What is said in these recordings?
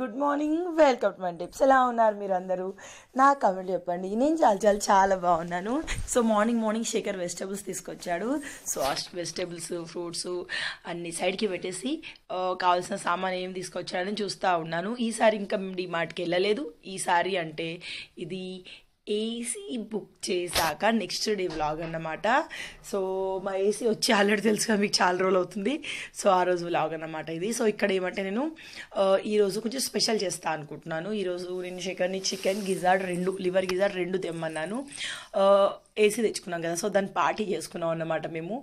good morning welcome to my tips ఎలా ఉన్నారు మీరు అందరూ నా కమెంట్ చెప్పండి నేను చాలా చాలా చాలా బాగున్నాను so morning morning Shekhar vegetables తీసుకొచ్చాడు సో వెజిటేబుల్స్ ఫ్రూట్స్ అన్ని సైడ్కి పెట్టేసి కావాల్సిన సామాన్ ఏం తీసుకొచ్చాడని చూస్తూ ఉన్నాను ఈసారి ఇంకా డిమార్ట్కి వెళ్ళలేదు ఈసారి అంటే ఇది ఏసీ బుక్ చేశాక నెక్స్ట్ డే వ్లాగ్ అన్నమాట సో మా ఏసీ వచ్చి ఆల్రెడీ తెలుసుగా మీకు చాలా రోజులు అవుతుంది సో ఆ రోజు వ్లాగ్ అన్నమాట ఇది సో ఇక్కడ ఏమంటే నేను ఈరోజు కొంచెం స్పెషల్ చేస్తా అనుకుంటున్నాను ఈరోజు నేను చికెన్ చికెన్ గిజార్డ్ రెండు లివర్ గిజార్డ్ రెండు తెమ్మన్నాను ఏసీ తెచ్చుకున్నాం కదా సో దాన్ని పార్టీ చేసుకున్నాం అన్నమాట మేము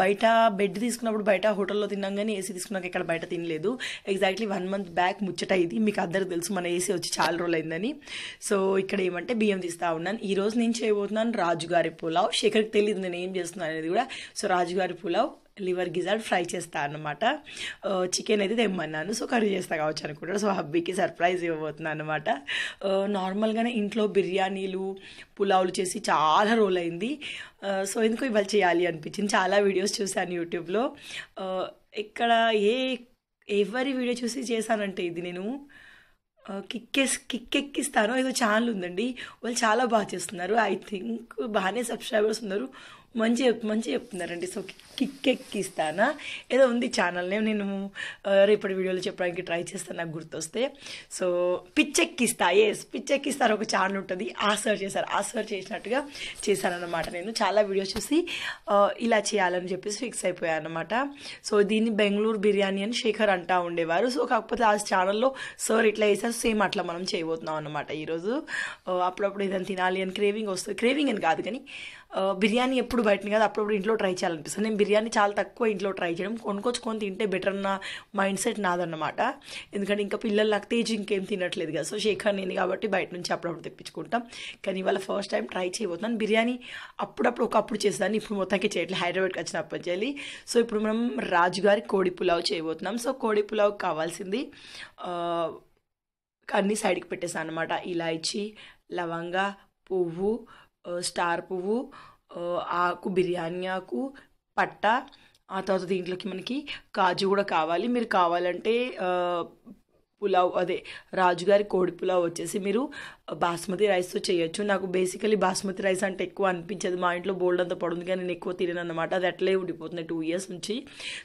బయట బెడ్ తీసుకున్నప్పుడు బయట హోటల్లో తిన్నాం కానీ ఏసీ తీసుకున్నాక ఇక్కడ బయట తినలేదు ఎగ్జాక్ట్లీ వన్ మంత్ బ్యాక్ ముచ్చట ఇది మీకు అందరికి తెలుసు మన ఏసీ వచ్చి చాలా రోజులు అయిందని సో ఇక్కడ ఏమంటే బియ్యం తీస్తూ ఉన్నాను ఈ రోజు నేను చేయబోతున్నాను రాజుగారి పులావ్ శేఖర్కి తెలియదు నేను ఏం చేస్తున్నాను అనేది కూడా సో రాజుగారి పులావ్ లివర్ గిజార్డ్ ఫ్రై చేస్తా అనమాట చికెన్ అయితే తెమ్మన్నాను సో కర్రీ చేస్తా కావచ్చు అనుకుంటాడు సో హబ్బీకి సర్ప్రైజ్ ఇవ్వబోతున్నాను అనమాట నార్మల్గానే ఇంట్లో బిర్యానీలు పులావులు చేసి చాలా రోల్ అయింది సో ఎందుకో ఇవాళ చేయాలి అనిపించింది చాలా వీడియోస్ చూశాను యూట్యూబ్లో ఇక్కడ ఏ ఎవరి వీడియో చూసి చేశానంటే ఇది నేను కిక్కెస్ కిక్కెక్కిస్తాను ఏదో ఛానల్ ఉందండి వాళ్ళు చాలా బాగా చేస్తున్నారు ఐ థింక్ బాగానే సబ్స్క్రైబర్స్ ఉన్నారు మంచి మంచి చెప్తున్నారండి సో కిక్కెక్కిస్తానా ఏదో ఉంది ఛానల్ నేమ్ నేను రేపటి వీడియోలో చెప్పడానికి ట్రై చేస్తాను నాకు గుర్తొస్తే సో పిచ్చెక్కిస్తా ఎస్ పిచ్చెక్కిస్తారు ఒక ఛానల్ ఉంటుంది ఆ సర్చ్ చేశారు ఆ సర్చ్ చేసినట్టుగా చేశానన్నమాట నేను చాలా వీడియోస్ చూసి ఇలా చేయాలని చెప్పేసి ఫిక్స్ అయిపోయాను అనమాట సో దీన్ని బెంగళూరు బిర్యానీ అని శేఖర్ అంటా ఉండేవారు సో కాకపోతే ఆ ఛానల్లో సార్ ఇట్లా వేసారు సేమ్ అట్లా మనం చేయబోతున్నాం అనమాట ఈరోజు అప్పుడప్పుడు ఏదైనా తినాలి అని క్రేవింగ్ వస్తుంది క్రేవింగ్ అని కాదు కానీ బిర్యానీ ఎప్పుడు బయటని కాదు అప్పుడప్పుడు ఇంట్లో ట్రై చేయాలనిపిస్తుంది నేను బిర్యానీ చాలా తక్కువ ఇంట్లో ట్రై చేయడం కొనుక్కొచ్చుకొని తింటే బెటర్ అన్న మైండ్ సెట్ నాదన్నమాట ఎందుకంటే ఇంకా పిల్లలు నాకు తేజ్ ఇంకేం తినట్లేదు కదా సో శేఖర్ నేను కాబట్టి బయట నుంచి అప్పుడప్పుడు తెప్పించుకుంటాం కానీ ఇవాళ ఫస్ట్ టైం ట్రై చేయబోతున్నాను బిర్యానీ అప్పుడప్పుడు ఒకప్పుడు చేస్తాను ఇప్పుడు మొత్తానికి చేయట్లేదు హైదరాబాద్కి వచ్చినప్పుడు అప్పచేయాలి సో ఇప్పుడు మనం రాజుగారి కోడి పులావ్ చేయబోతున్నాం సో కోడి పులావ్ కావాల్సింది అన్ని సైడ్కి పెట్టేసాను అనమాట ఇలాచి లవంగ పువ్వు స్టార్ పువ్వు ఆకు బిర్యానీ ఆకు పట్ట ఆ తర్వాత దీంట్లోకి మనకి కాజు కూడా కావాలి మీరు కావాలంటే పులావ్ అదే రాజుగారి కోడి పులావ్ వచ్చేసి మీరు బాస్మతి రైస్తో చేయొచ్చు నాకు బేసికలీ బాస్మతి రైస్ అంటే ఎక్కువ అనిపించదు మా ఇంట్లో బోల్డ్ అంతా పడుంది కానీ నేను ఎక్కువ తినను అనమాట అది అట్లే ఉండిపోతుంది టూ ఇయర్స్ నుంచి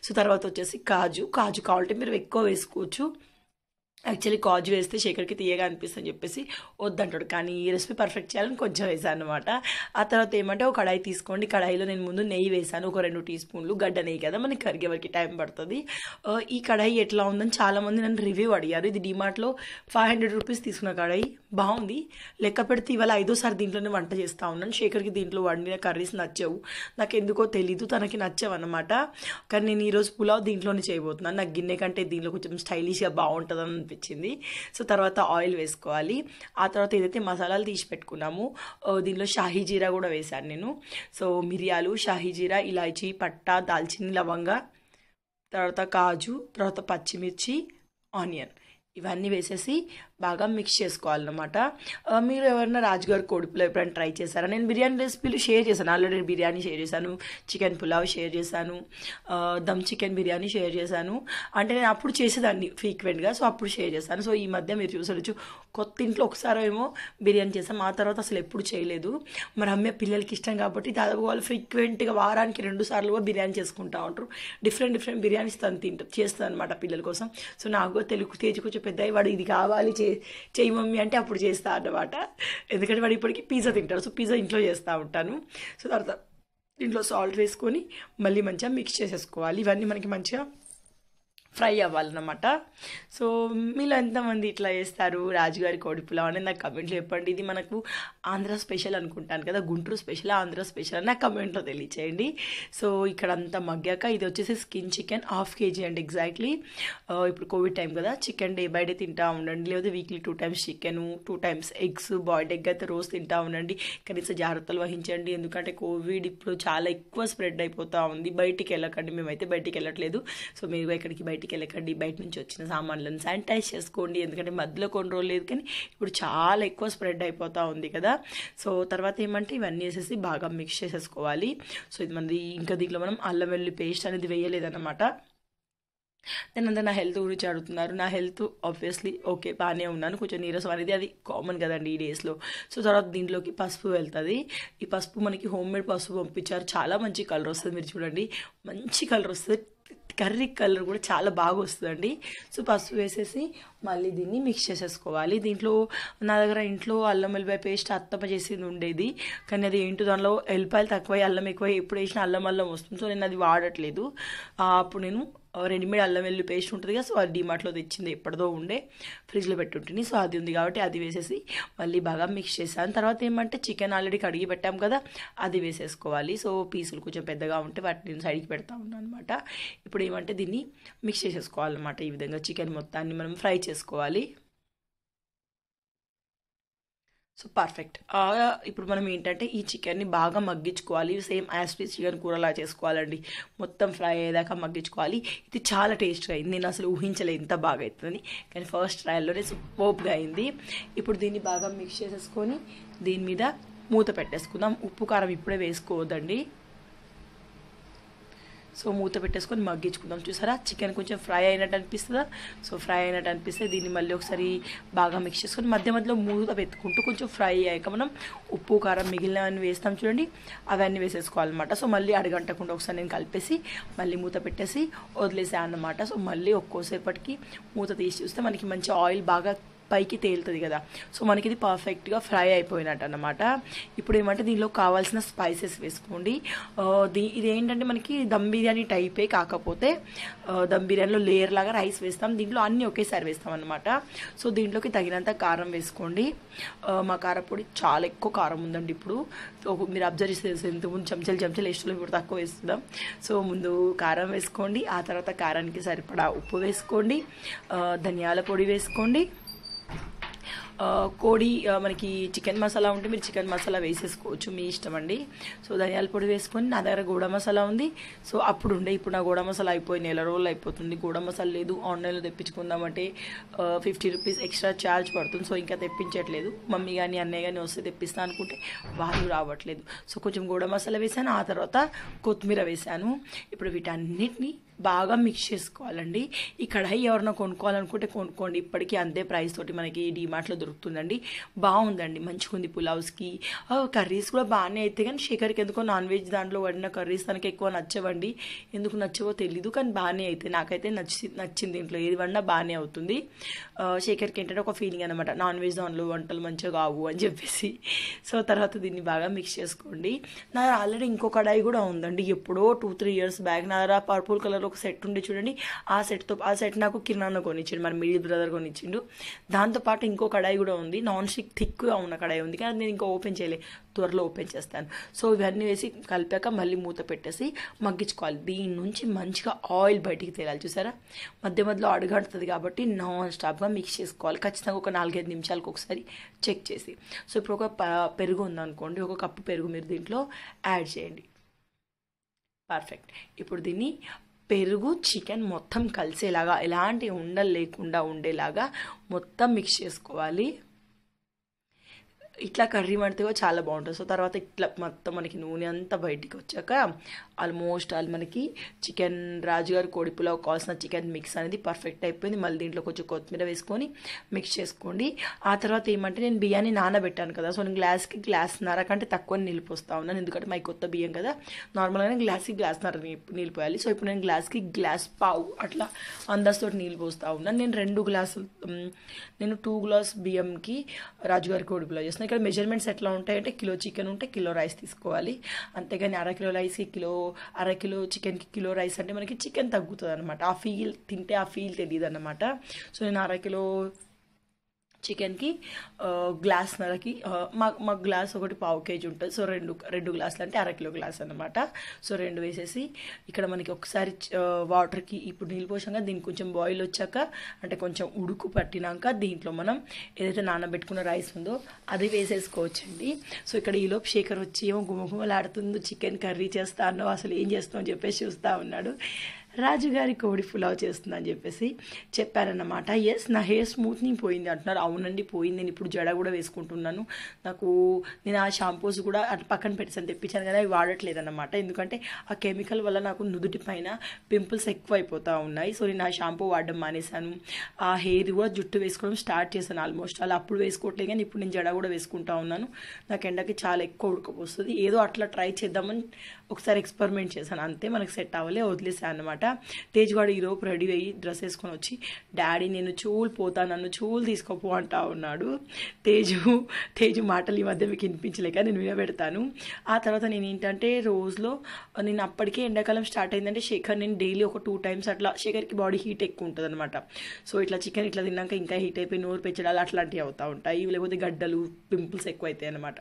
సో తర్వాత వచ్చేసి కాజు కాజు కావాలంటే మీరు ఎక్కువ వేసుకోవచ్చు యాక్చువల్లీ కాజు వేస్తే శేఖర్కి తీయగా అనిపిస్తుంది అని చెప్పేసి వద్దంటాడు కానీ ఈ రెసిపీ పర్ఫెక్ట్ చేయాలని కొంచెం వేసాను అనమాట ఆ తర్వాత ఏమంటే ఒక కడాయి తీసుకోండి కడాయిలో నేను ముందు నెయ్యి వేసాను ఒక రెండు టీ స్పూన్లు గడ్డ నెయ్యి కదా మనకి వరకు టైం పడుతుంది ఈ కడాయి ఎట్లా ఉందని చాలామంది నన్ను రివ్యూ అడిగారు ఇది డిమార్ట్లో ఫైవ్ హండ్రెడ్ రూపీస్ తీసుకున్న కడాయి బాగుంది లెక్క పెడితే ఇవాళ ఐదోసారి దీంట్లోనే వంట చేస్తూ ఉన్నాను శేఖర్కి దీంట్లో వండిన కర్రీస్ నచ్చవు నాకు ఎందుకో తెలీదు తనకి నచ్చవు అనమాట కానీ నేను ఈరోజు పులావ్ దీంట్లోనే చేయబోతున్నాను నాకు గిన్నె కంటే దీంట్లో కొంచెం స్టైలిష్గా బాగుంటుంది అనిపించింది సో తర్వాత ఆయిల్ వేసుకోవాలి ఆ తర్వాత ఏదైతే మసాలాలు తీసి పెట్టుకున్నాము దీనిలో షాహీ జీరా కూడా వేశాను నేను సో మిరియాలు షాహీ జీరా ఇలాచీ పట్టా దాల్చిన లవంగ తర్వాత కాజు తర్వాత పచ్చిమిర్చి ఆనియన్ ఇవన్నీ వేసేసి బాగా మిక్స్ చేసుకోవాలన్నమాట మీరు ఎవరైనా రాజుగారి కోడిపులో ఎప్పుడైనా ట్రై చేశారా నేను బిర్యానీ రెసిపీలు షేర్ చేశాను ఆల్రెడీ బిర్యానీ షేర్ చేశాను చికెన్ పులావ్ షేర్ చేశాను దమ్ చికెన్ బిర్యానీ షేర్ చేశాను అంటే నేను అప్పుడు చేసేదాన్ని ఫ్రీక్వెంట్గా సో అప్పుడు షేర్ చేశాను సో ఈ మధ్య మీరు చూసొచ్చు కొత్త ఇంట్లో ఒకసారి ఏమో బిర్యానీ చేసాం ఆ తర్వాత అసలు ఎప్పుడు చేయలేదు మరి అమ్మే పిల్లలకి ఇష్టం కాబట్టి దాదాపు వాళ్ళు ఫ్రీక్వెంట్గా వారానికి రెండు సార్లు కూడా బిర్యానీ చేసుకుంటా ఉంటారు డిఫరెంట్ డిఫరెంట్ బిర్యానీస్ తను తింటాం చేస్తాను అనమాట పిల్లల కోసం సో నాకు తెలుగు తేజ్ కొంచెం పెద్ద వాడు ఇది కావాలి చే చేయి మమ్మీ అంటే అప్పుడు చేస్తా అన్నమాట ఎందుకంటే వాడు ఇప్పటికీ పిజ్జా తింటాడు సో పిజ్జా ఇంట్లో చేస్తూ ఉంటాను సో తర్వాత దీంట్లో సాల్ట్ వేసుకొని మళ్ళీ మంచిగా మిక్స్ చేసేసుకోవాలి ఇవన్నీ మనకి మంచిగా ఫ్రై అవ్వాలన్నమాట సో మీలో ఎంతమంది ఇట్లా చేస్తారు రాజుగారి కోడి పులావ్ అని నాకు కమెంట్ చెప్పండి ఇది మనకు ఆంధ్ర స్పెషల్ అనుకుంటాను కదా గుంటూరు స్పెషల్ ఆంధ్ర స్పెషల్ అని నాకు కమెంట్లో తెలియచేయండి సో ఇక్కడ అంతా మగ్గాక ఇది వచ్చేసి స్కిన్ చికెన్ హాఫ్ కేజీ అండి ఎగ్జాక్ట్లీ ఇప్పుడు కోవిడ్ టైం కదా చికెన్ డే బై డే తింటా ఉండండి లేదా weekly two times chicken two times eggs boiled egg అయితే రోజు తింటా ఉండండి కనీసం జాగ్రత్తలు వహించండి ఎందుకంటే కోవిడ్ ఇప్పుడు చాలా ఎక్కువ స్ప్రెడ్ అయిపోతూ ఉంది బయటికి వెళ్ళకండి మేమైతే బయటికి వెళ్ళట్లేదు సో మీరు ఇక్కడికి బయట బయటికి వెళ్ళకండి బయట నుంచి వచ్చిన సామాన్లను శానిటైజ్ చేసుకోండి ఎందుకంటే మధ్యలో కొన్ని రోజులు లేదు కానీ ఇప్పుడు చాలా ఎక్కువ స్ప్రెడ్ అయిపోతూ ఉంది కదా సో తర్వాత ఏమంటే ఇవన్నీ వేసేసి బాగా మిక్స్ చేసేసుకోవాలి సో ఇది మనది ఇంకా దీంట్లో మనం అల్లం వెల్లుల్లి పేస్ట్ అనేది వేయలేదన్నమాట నేను అంతా నా హెల్త్ గురించి అడుగుతున్నారు నా హెల్త్ ఆబ్వియస్లీ ఓకే బాగానే ఉన్నాను కొంచెం నీరసం అనేది అది కామన్ కదండి ఈ డేస్లో సో తర్వాత దీంట్లోకి పసుపు వెళ్తుంది ఈ పసుపు మనకి హోమ్ మేడ్ పసుపు పంపించారు చాలా మంచి కలర్ వస్తుంది మీరు చూడండి మంచి కలర్ వస్తుంది కర్రీ కలర్ కూడా చాలా బాగా వస్తుందండి సో పసుపు వేసేసి మళ్ళీ దీన్ని మిక్స్ చేసేసుకోవాలి దీంట్లో నా దగ్గర ఇంట్లో అల్లం వెల్లిపాయ పేస్ట్ అత్తప్ప చేసింది ఉండేది కానీ అది ఏంటో దానిలో వెల్లిపాయలు తక్కువ అల్లం ఎక్కువ ఎప్పుడు వేసినా అల్లం అల్లం వస్తుంది సో నేను అది వాడట్లేదు అప్పుడు నేను రెడీమేడ్ అల్లం వెల్లి పేస్ట్ ఉంటుంది కదా సో అది డిమార్ట్లో తెచ్చింది ఎప్పటిదో ఉండే ఫ్రిడ్జ్లో పెట్టుంటుంది సో అది ఉంది కాబట్టి అది వేసేసి మళ్ళీ బాగా మిక్స్ చేసాను తర్వాత ఏమంటే చికెన్ ఆల్రెడీ కడిగి పెట్టాం కదా అది వేసేసుకోవాలి సో పీసులు కొంచెం పెద్దగా ఉంటే వాటిని సైడ్కి పెడతా ఉన్నాను అనమాట ఇప్పుడు ఇప్పుడు ఏమంటే దీన్ని మిక్స్ చేసేసుకోవాలన్నమాట ఈ విధంగా చికెన్ మొత్తాన్ని మనం ఫ్రై చేసుకోవాలి సో పర్ఫెక్ట్ ఇప్పుడు మనం ఏంటంటే ఈ చికెన్ని బాగా మగ్గించుకోవాలి సేమ్ యాస్టీస్ చికెన్ కూరలా చేసుకోవాలండి మొత్తం ఫ్రై అయ్యేదాకా మగ్గించుకోవాలి ఇది చాలా టేస్ట్గా అయింది నేను అసలు ఊహించలేదు ఇంత బాగా అవుతుందని కానీ ఫస్ట్ ట్రయల్లోనే సూపర్గా అయింది ఇప్పుడు దీన్ని బాగా మిక్స్ చేసేసుకొని దీని మీద మూత పెట్టేసుకుందాం ఉప్పు కారం ఇప్పుడే వేసుకోవద్దండి సో మూత పెట్టేసుకొని మగ్గించుకుందాం చూసారా చికెన్ కొంచెం ఫ్రై అయినట్టు అనిపిస్తుందా సో ఫ్రై అయినట్టు అనిపిస్తే దీన్ని మళ్ళీ ఒకసారి బాగా మిక్స్ చేసుకొని మధ్య మధ్యలో మూత పెట్టుకుంటూ కొంచెం ఫ్రై అయ్యాక మనం ఉప్పు కారం మిగిలినవన్నీ వేస్తాం చూడండి అవన్నీ వేసేసుకోవాలన్నమాట సో మళ్ళీ అరగంటకుండా ఒకసారి నేను కలిపేసి మళ్ళీ మూత పెట్టేసి వదిలేసాను అనమాట సో మళ్ళీ ఒక్కోసేపటికి మూత తీసి చూస్తే మనకి మంచి ఆయిల్ బాగా పైకి తేలుతుంది కదా సో మనకి ఇది పర్ఫెక్ట్గా ఫ్రై అయిపోయినట్టు అనమాట ఇప్పుడు ఏమంటే దీనిలో కావాల్సిన స్పైసెస్ వేసుకోండి దీ ఇది ఏంటంటే మనకి దమ్ బిర్యానీ టైపే కాకపోతే దమ్ బిర్యానీలో లేయర్ లాగా రైస్ వేస్తాం దీంట్లో అన్నీ ఒకేసారి వేస్తాం అనమాట సో దీంట్లోకి తగినంత కారం వేసుకోండి మా కారపొడి చాలా ఎక్కువ కారం ఉందండి ఇప్పుడు మీరు అబ్జర్వ్ చేసేసి ముందు చెంచాలు చెంచాలు వేస్తున్నాం ఇప్పుడు తక్కువ వేస్తున్నాం సో ముందు కారం వేసుకోండి ఆ తర్వాత కారానికి సరిపడా ఉప్పు వేసుకోండి ధనియాల పొడి వేసుకోండి కోడి మనకి చికెన్ మసాలా ఉంటే మీరు చికెన్ మసాలా వేసేసుకోవచ్చు మీ ఇష్టం అండి సో ధనియాల పొడి వేసుకొని నా దగ్గర గోడ మసాలా ఉంది సో అప్పుడు ఉండే ఇప్పుడు నా గోడ మసాలా అయిపోయి నెల రోజులు అయిపోతుంది గోడ మసాలా లేదు ఆన్లైన్లో తెప్పించుకుందామంటే ఫిఫ్టీ రూపీస్ ఎక్స్ట్రా ఛార్జ్ పడుతుంది సో ఇంకా తెప్పించట్లేదు మమ్మీ కానీ అన్నయ్య కానీ వస్తే తెప్పిస్తా అనుకుంటే వాళ్ళు రావట్లేదు సో కొంచెం గోడ మసాలా వేసాను ఆ తర్వాత కొత్తిమీర వేసాను ఇప్పుడు వీటన్నిటిని బాగా మిక్స్ చేసుకోవాలండి ఈ కడాయి ఎవరైనా కొనుక్కోవాలనుకుంటే కొనుక్కోండి ఇప్పటికీ అంతే ప్రైస్ తోటి మనకి డిమార్ట్లో దొరుకుతుంది దొరుకుతుందండి బాగుందండి మంచిగా ఉంది పులావ్స్కి కర్రీస్ కూడా బాగానే అయితే కానీ శేఖర్కి ఎందుకో నాన్ వెజ్ దాంట్లో పడిన కర్రీస్ తనకి ఎక్కువ నచ్చవండి ఎందుకు నచ్చవో తెలీదు కానీ బాగానే అయితే నాకైతే నచ్చి నచ్చింది దీంట్లో ఏది వడినా బాగానే అవుతుంది శేఖర్కి ఏంటంటే ఒక ఫీలింగ్ అనమాట నాన్ వెజ్ దాన్లు వంటలు మంచిగా కావు అని చెప్పేసి సో తర్వాత దీన్ని బాగా మిక్స్ చేసుకోండి నా ఆల్రెడీ ఇంకో కడాయి కూడా ఉందండి ఎప్పుడో టూ త్రీ ఇయర్స్ బ్యాక్ నా పర్పుల్ కలర్ ఒక సెట్ ఉండి చూడండి ఆ సెట్తో ఆ సెట్ నాకు కిరాణా కొనిచ్చిండు మరి మిడిల్ బ్రదర్ కొనిచ్చిండు దాంతోపాటు ఇంకో కడాయి కూడా ఉంది నాన్ స్టిక్ థిక్గా ఉన్న కడాయి ఉంది కానీ నేను ఇంకా ఓపెన్ చేయలేదు త్వరలో ఓపెన్ చేస్తాను సో ఇవన్నీ వేసి కలిపాక మళ్ళీ మూత పెట్టేసి మగ్గించుకోవాలి దీని నుంచి మంచిగా ఆయిల్ బయటికి తేలాలి చూసారా మధ్య మధ్యలో అడుగంటుంది కాబట్టి నాన్ స్టాప్గా మిక్స్ చేసుకోవాలి ఖచ్చితంగా ఒక నాలుగైదు నిమిషాలకు ఒకసారి చెక్ చేసి సో ఇప్పుడు ఒక పెరుగు ఉందనుకోండి ఒక కప్పు పెరుగు మీరు దీంట్లో యాడ్ చేయండి పర్ఫెక్ట్ ఇప్పుడు దీన్ని పెరుగు చికెన్ మొత్తం కలిసేలాగా ఎలాంటి ఉండలు లేకుండా ఉండేలాగా మొత్తం మిక్స్ చేసుకోవాలి ఇట్లా కర్రీ మడితే చాలా బాగుంటుంది సో తర్వాత ఇట్లా మొత్తం మనకి నూనె అంతా బయటికి వచ్చాక ఆల్మోస్ట్ అది మనకి చికెన్ రాజుగారి కోడి పులావ్ కావాల్సిన చికెన్ మిక్స్ అనేది పర్ఫెక్ట్ అయిపోయింది మళ్ళీ దీంట్లో కొంచెం కొత్తిమీర వేసుకొని మిక్స్ చేసుకోండి ఆ తర్వాత ఏమంటే నేను బియ్యాన్ని నానబెట్టాను కదా సో నేను గ్లాస్కి గ్లాస్ నర కంటే తక్కువ నీళ్ళు పోస్తా ఉన్నాను ఎందుకంటే మా కొత్త బియ్యం కదా నార్మల్గానే గ్లాస్కి గ్లాస్ నీళ్ళు పోయాలి సో ఇప్పుడు నేను గ్లాస్కి గ్లాస్ పావు అట్లా అందాజుతో నీళ్ళు పోస్తా ఉన్నాను నేను రెండు గ్లాసులు నేను టూ గ్లాస్ బియ్యంకి రాజుగారి కోడిపులో చేస్తున్నాను ఇక్కడ మెజర్మెంట్స్ ఎట్లా ఉంటాయంటే కిలో చికెన్ ఉంటే కిలో రైస్ తీసుకోవాలి అంతేగాని అర కిలో రైస్కి కిలో అర కిలో చికెన్కి కిలో రైస్ అంటే మనకి చికెన్ తగ్గుతుంది అనమాట ఆ ఫీల్ తింటే ఆ ఫీల్ తెలియదు అనమాట సో నేను అర కిలో చికెన్కి గ్లాస్నరకి మా మాకు గ్లాస్ ఒకటి పావు కేజీ ఉంటుంది సో రెండు రెండు గ్లాసులు అంటే అరకిలో గ్లాస్ అనమాట సో రెండు వేసేసి ఇక్కడ మనకి ఒకసారి వాటర్కి ఇప్పుడు నీళ్ళు పోసాక దీనికి కొంచెం బాయిల్ వచ్చాక అంటే కొంచెం ఉడుకు పట్టినాక దీంట్లో మనం ఏదైతే నానబెట్టుకున్న రైస్ ఉందో అది వేసేసుకోవచ్చండి సో ఇక్కడ ఈలోపు శేఖర్ వచ్చి ఏమో గుమగుమలాడుతుందో చికెన్ కర్రీ చేస్తా అసలు ఏం చేస్తామని చెప్పేసి చూస్తూ ఉన్నాడు రాజుగారి కోడి పులావ్ చేస్తుందని చెప్పేసి చెప్పారనమాట ఎస్ నా హెయిర్ స్మూత్నింగ్ పోయింది అంటున్నారు అవునండి పోయింది నేను ఇప్పుడు జడ కూడా వేసుకుంటున్నాను నాకు నేను ఆ షాంపూస్ కూడా అటు పక్కన పెట్టేసాను తెప్పించాను కానీ అవి వాడట్లేదు అనమాట ఎందుకంటే ఆ కెమికల్ వల్ల నాకు నుదుటి పైన పింపుల్స్ ఎక్కువ అయిపోతూ ఉన్నాయి సో నేను ఆ షాంపూ వాడడం మానేశాను ఆ హెయిర్ కూడా జుట్టు వేసుకోవడం స్టార్ట్ చేశాను ఆల్మోస్ట్ అలా అప్పుడు వేసుకోవట్లేదు కానీ ఇప్పుడు నేను జడ కూడా వేసుకుంటా ఉన్నాను నాకు ఎండకి చాలా ఎక్కువ ఉడకపోస్తుంది ఏదో అట్లా ట్రై చేద్దామని ఒకసారి ఎక్స్పెరిమెంట్ చేశాను అంతే మనకు సెట్ అవ్వలే వదిలేసాను అనమాట తేజ్ గారు ఈరోజు రెడీ అయ్యి డ్రెస్ వేసుకొని వచ్చి డాడీ నేను చూలు పోతా నన్ను చూలు తీసుకోపో అంటా ఉన్నాడు తేజు తేజు మాటలు ఈ మధ్య మీకు వినిపించలేక నేను వినబెడతాను ఆ తర్వాత నేను ఏంటంటే రోజులో నేను అప్పటికే ఎండాకాలం స్టార్ట్ అయిందంటే శేఖర్ నేను డైలీ ఒక టూ టైమ్స్ అట్లా శేఖర్కి బాడీ హీట్ ఎక్కువ ఉంటుంది అనమాట సో ఇట్లా చికెన్ ఇట్లా తిన్నాక ఇంకా హీట్ అయిపోయి నోరు పెంచడాలు అట్లాంటివి అవుతూ ఉంటాయి లేకపోతే గడ్డలు పింపుల్స్ ఎక్కువ అవుతాయి అనమాట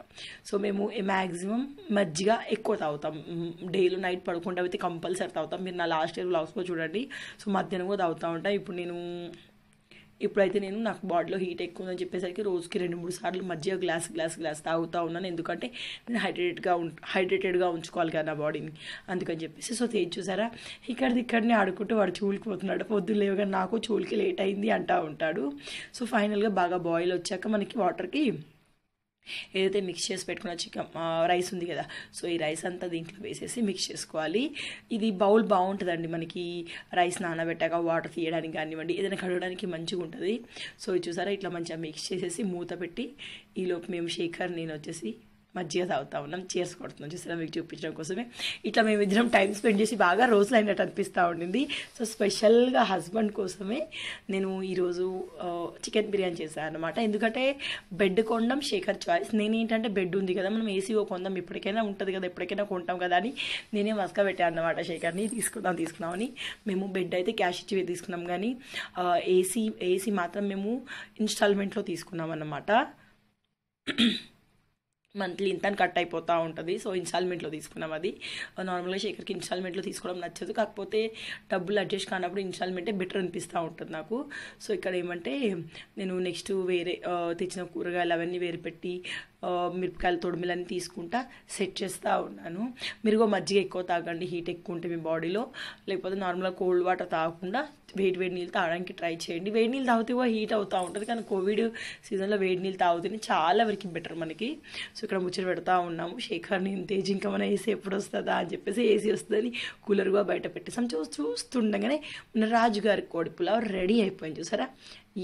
సో మేము మ్యాక్సిమం మజ్జిగ ఎక్కువ తాగుతాం డైలీ నైట్ పడుకుంటే అయితే కంపల్సరీ తాగుతాం మీరు నా లాస్ట్ ఇయర్ బ్లాగ్స్లో చూడండి సో మధ్యాహ్నం కూడా తాగుతూ ఉంటా ఇప్పుడు నేను ఇప్పుడైతే నేను నాకు బాడీలో హీట్ ఎక్కువ ఉందని చెప్పేసరికి రోజుకి రెండు మూడు సార్లు మధ్య గ్లాస్ గ్లాస్ గ్లాస్ తాగుతూ ఉన్నాను ఎందుకంటే నేను హైడ్రేటెడ్గా ఉం హైడ్రేటెడ్గా ఉంచుకోవాలి కదా నా బాడీని అందుకని చెప్పేసి సో తేజ్ చూసారా ఇక్కడిది ఇక్కడనే ఆడుకుంటూ వాడు చూలికి పోతున్నాడు పొద్దు కానీ నాకు చూలికి లేట్ అయింది అంటూ ఉంటాడు సో ఫైనల్గా బాగా బాయిల్ వచ్చాక మనకి వాటర్కి ఏదైతే మిక్స్ చేసి పెట్టుకున్న చికెన్ రైస్ ఉంది కదా సో ఈ రైస్ అంతా దీంట్లో వేసేసి మిక్స్ చేసుకోవాలి ఇది బౌల్ బాగుంటుందండి మనకి రైస్ నానబెట్టాక వాటర్ తీయడానికి కానివ్వండి ఏదైనా కడగడానికి మంచిగా ఉంటుంది సో చూసారా ఇట్లా మంచిగా మిక్స్ చేసేసి మూత పెట్టి ఈలోపు మేము శేఖర్ నేను వచ్చేసి మంచిగా తాగుతా ఉన్నాం చీర్స్ కొడుతున్నాం చూసారా మీకు చూపించడం కోసమే ఇట్లా మేము ఇద్దరం టైం స్పెండ్ చేసి బాగా రోజులు అయినట్టు అనిపిస్తూ ఉండింది సో స్పెషల్గా హస్బెండ్ కోసమే నేను ఈరోజు చికెన్ బిర్యానీ చేశాను అనమాట ఎందుకంటే బెడ్ కొండం శేఖర్ చాయిస్ నేను ఏంటంటే బెడ్ ఉంది కదా మనం ఓ కొందాం ఇప్పటికైనా ఉంటుంది కదా ఎప్పటికైనా కొంటాం కదా అని నేనే మస్కా పెట్టాను అనమాట శేఖర్ని తీసుకుందాం తీసుకున్నామని మేము బెడ్ అయితే క్యాష్ ఇచ్చి తీసుకున్నాం కానీ ఏసీ ఏసీ మాత్రం మేము ఇన్స్టాల్మెంట్లో తీసుకున్నాం అన్నమాట మంత్లీ ఇంత కట్ అయిపోతూ ఉంటుంది సో ఇన్స్టాల్మెంట్లో తీసుకున్నాం అది నార్మల్గా uh, శేఖర్కి ఇన్స్టాల్మెంట్లో తీసుకోవడం నచ్చదు కాకపోతే డబ్బులు అడ్జస్ట్ కానప్పుడు ఇన్స్టాల్మెంటే బెటర్ అనిపిస్తూ ఉంటుంది నాకు సో ఇక్కడ ఏమంటే నేను నెక్స్ట్ వేరే uh, తెచ్చిన కూరగాయలు అవన్నీ వేరు పెట్టి మిరపకాయల తొడిమిలని తీసుకుంటా సెట్ చేస్తూ ఉన్నాను మీరు మజ్జిగ ఎక్కువ తాగండి హీట్ ఎక్కువ ఉంటే మీ బాడీలో లేకపోతే నార్మల్గా కోల్డ్ వాటర్ తాగకుండా వేడి వేడి నీళ్ళు తాగడానికి ట్రై చేయండి వేడి నీళ్ళు తాగితే కూడా హీట్ అవుతూ ఉంటుంది కానీ కోవిడ్ సీజన్లో వేడి నీళ్ళు తాగుతుంది చాలా వరకు బెటర్ మనకి సో ఇక్కడ ముచ్చట పెడతా ఉన్నాము శేఖర్ నేను తేజ్ ఇంకా మన ఏసీ ఎప్పుడు వస్తుందా అని చెప్పేసి ఏసీ వస్తుందని కూలర్గా బయట పెట్టేసాం చూ చూస్తుండగానే మన రాజుగారి కోడి పులావ్ రెడీ అయిపోయింది చూసారా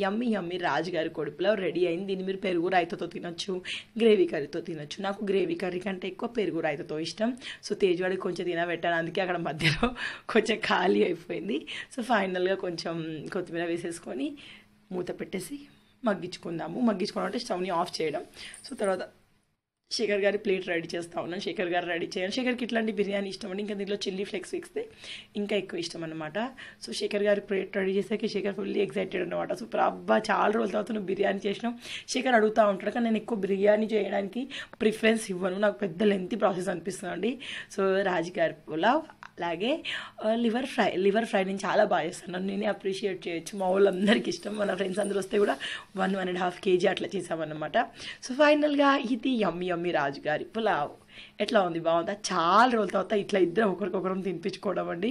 యమ్మి యమ్మి రాజుగారి కొడుపులో రెడీ అయింది దీన్ని మీరు పెరుగు రాయితతో తినొచ్చు గ్రేవీ కర్రీతో తినొచ్చు నాకు గ్రేవీ కర్రీ కంటే ఎక్కువ పెరుగు రాయితతో ఇష్టం సో తేజవాడికి కొంచెం తినబెట్టాను అందుకే అక్కడ మధ్యలో కొంచెం ఖాళీ అయిపోయింది సో ఫైనల్గా కొంచెం కొత్తిమీర వేసేసుకొని మూత పెట్టేసి మగ్గించుకుందాము మగ్గించుకోవడం అంటే స్టవ్ని ఆఫ్ చేయడం సో తర్వాత శేఖర్ గారి ప్లేట్ రెడీ చేస్తా ఉన్నాను శేఖర్ గారు రెడీ చేయాలి శేఖర్కి ఇట్లాంటి బిర్యానీ ఇష్టం అండి ఇంకా దీంట్లో చిల్లీ ఫ్లెక్స్ వేస్తే ఇంకా ఎక్కువ ఇష్టం అనమాట సో శేఖర్ గారి ప్లేట్ రెడీ చేసాక శేఖర్ ఫుల్లీ ఎగ్జైటెడ్ అనమాట సో అబ్బా చాలా రోజుల తర్వాత నువ్వు బిర్యానీ చేసినావు శేఖర్ అడుగుతూ ఉంటాడు కానీ నేను ఎక్కువ బిర్యానీ చేయడానికి ప్రిఫరెన్స్ ఇవ్వను నాకు పెద్ద లెంతి ప్రాసెస్ అనిపిస్తుంది అండి సో రాజుగారి పులావ్ అలాగే లివర్ ఫ్రై లివర్ ఫ్రై నేను చాలా బాగా చేస్తాను నేనే అప్రిషియేట్ చేయొచ్చు మా వాళ్ళందరికీ ఇష్టం మన ఫ్రెండ్స్ అందరూ వస్తే కూడా one one and half KG అట్లా చేసామన్నమాట సో ఫైనల్గా ఇది యమ్మి యమ్మి రాజు గారి పులావ్ ఎట్లా ఉంది బాగుందా చాలా రోజుల తర్వాత ఇట్లా ఇద్దరం ఒకరికొకరం తినిపించుకోవడం అండి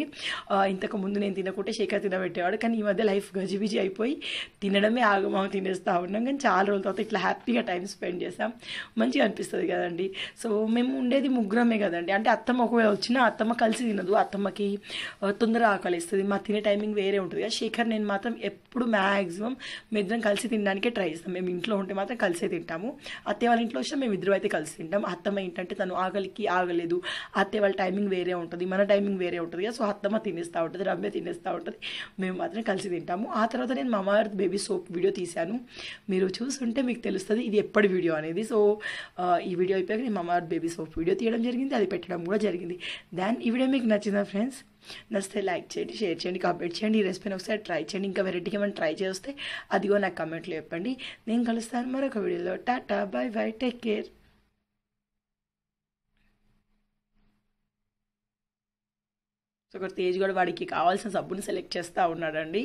ఇంతకు ముందు నేను తినకుంటే శేఖర్ తినబెట్టేవాడు కానీ ఈ మధ్య లైఫ్ గజిబిజి అయిపోయి తినడమే ఆగమాగం తినేస్తూ ఉన్నాం కానీ చాలా రోజుల తర్వాత ఇట్లా హ్యాపీగా టైం స్పెండ్ చేసాం మంచిగా అనిపిస్తుంది కదండి సో మేము ఉండేది ముగ్గురమే కదండి అంటే అత్తమ్మ ఒకవేళ వచ్చినా అత్తమ్మ కలిసి తినదు అత్తమ్మకి తొందర ఆకలి ఇస్తుంది మా తినే టైమింగ్ వేరే ఉంటుంది కదా శేఖర్ నేను మాత్రం ఎప్పుడు మ్యాక్సిమం మేమిద్దరం కలిసి తినడానికే ట్రై చేస్తాం మేము ఇంట్లో ఉంటే మాత్రం కలిసే తింటాము అత్తయ్య వాళ్ళ ఇంట్లో వచ్చినా మేము ఇద్దరు అయితే కలిసి తింటాం అత్తమ్మ ఏంటంటే తను ఆ ఆగలికి ఆగలేదు అత్తే వాళ్ళ టైమింగ్ వేరే ఉంటుంది మన టైమింగ్ వేరే ఉంటుంది సో అత్తమ్మ తినేస్తూ ఉంటుంది రమ్య తినేస్తూ ఉంటుంది మేము మాత్రం కలిసి తింటాము ఆ తర్వాత నేను మామ బేబీ సోప్ వీడియో తీశాను మీరు చూస్తుంటే మీకు తెలుస్తుంది ఇది ఎప్పటి వీడియో అనేది సో ఈ వీడియో అయిపోయాక నేను మామ బేబీ సోప్ వీడియో తీయడం జరిగింది అది పెట్టడం కూడా జరిగింది దాన్ ఈ వీడియో మీకు నచ్చిందా ఫ్రెండ్స్ నచ్చితే లైక్ చేయండి షేర్ చేయండి కామెంట్ చేయండి ఈ రెసిపీని ఒకసారి ట్రై చేయండి ఇంకా వెరైటీగా ఏమైనా ట్రై చేస్తే అదిగో నాకు కమెంట్లో చెప్పండి నేను కలుస్తాను మరొక వీడియోలో tata bye bye take care so ఇక్కడ తేజ్ కూడా వాడికి కావాల్సిన సబ్బుని సెలెక్ట్ చేస్తూ ఉన్నాడండి